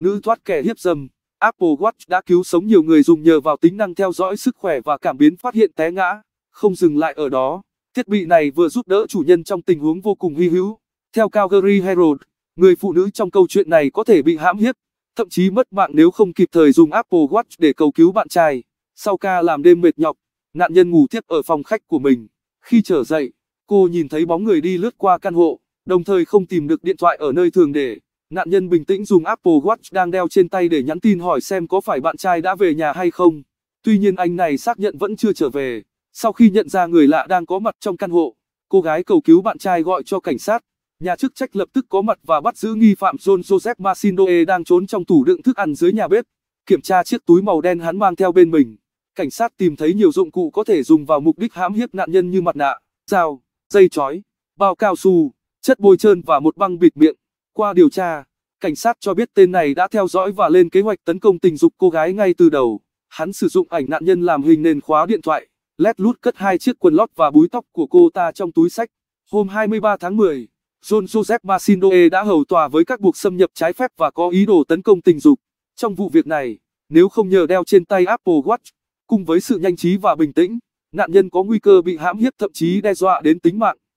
nữ thoát kẻ hiếp dâm, Apple Watch đã cứu sống nhiều người dùng nhờ vào tính năng theo dõi sức khỏe và cảm biến phát hiện té ngã. Không dừng lại ở đó, thiết bị này vừa giúp đỡ chủ nhân trong tình huống vô cùng hy hữu. Theo Calgary Herald, người phụ nữ trong câu chuyện này có thể bị hãm hiếp, thậm chí mất mạng nếu không kịp thời dùng Apple Watch để cầu cứu bạn trai. Sau ca làm đêm mệt nhọc, nạn nhân ngủ thiếp ở phòng khách của mình. Khi trở dậy, cô nhìn thấy bóng người đi lướt qua căn hộ, đồng thời không tìm được điện thoại ở nơi thường để. Nạn nhân bình tĩnh dùng Apple Watch đang đeo trên tay để nhắn tin hỏi xem có phải bạn trai đã về nhà hay không. Tuy nhiên anh này xác nhận vẫn chưa trở về. Sau khi nhận ra người lạ đang có mặt trong căn hộ, cô gái cầu cứu bạn trai gọi cho cảnh sát. Nhà chức trách lập tức có mặt và bắt giữ nghi phạm John Joseph Masinoe đang trốn trong tủ đựng thức ăn dưới nhà bếp. Kiểm tra chiếc túi màu đen hắn mang theo bên mình. Cảnh sát tìm thấy nhiều dụng cụ có thể dùng vào mục đích hãm hiếp nạn nhân như mặt nạ, dao, dây chói, bao cao su, chất bôi trơn và một băng bịt miệng. Qua điều tra, cảnh sát cho biết tên này đã theo dõi và lên kế hoạch tấn công tình dục cô gái ngay từ đầu. Hắn sử dụng ảnh nạn nhân làm hình nền khóa điện thoại, lét lút cất hai chiếc quần lót và búi tóc của cô ta trong túi sách. Hôm 23 tháng 10, John Joseph Masinoe đã hầu tòa với các buộc xâm nhập trái phép và có ý đồ tấn công tình dục. Trong vụ việc này, nếu không nhờ đeo trên tay Apple Watch, cùng với sự nhanh trí và bình tĩnh, nạn nhân có nguy cơ bị hãm hiếp thậm chí đe dọa đến tính mạng.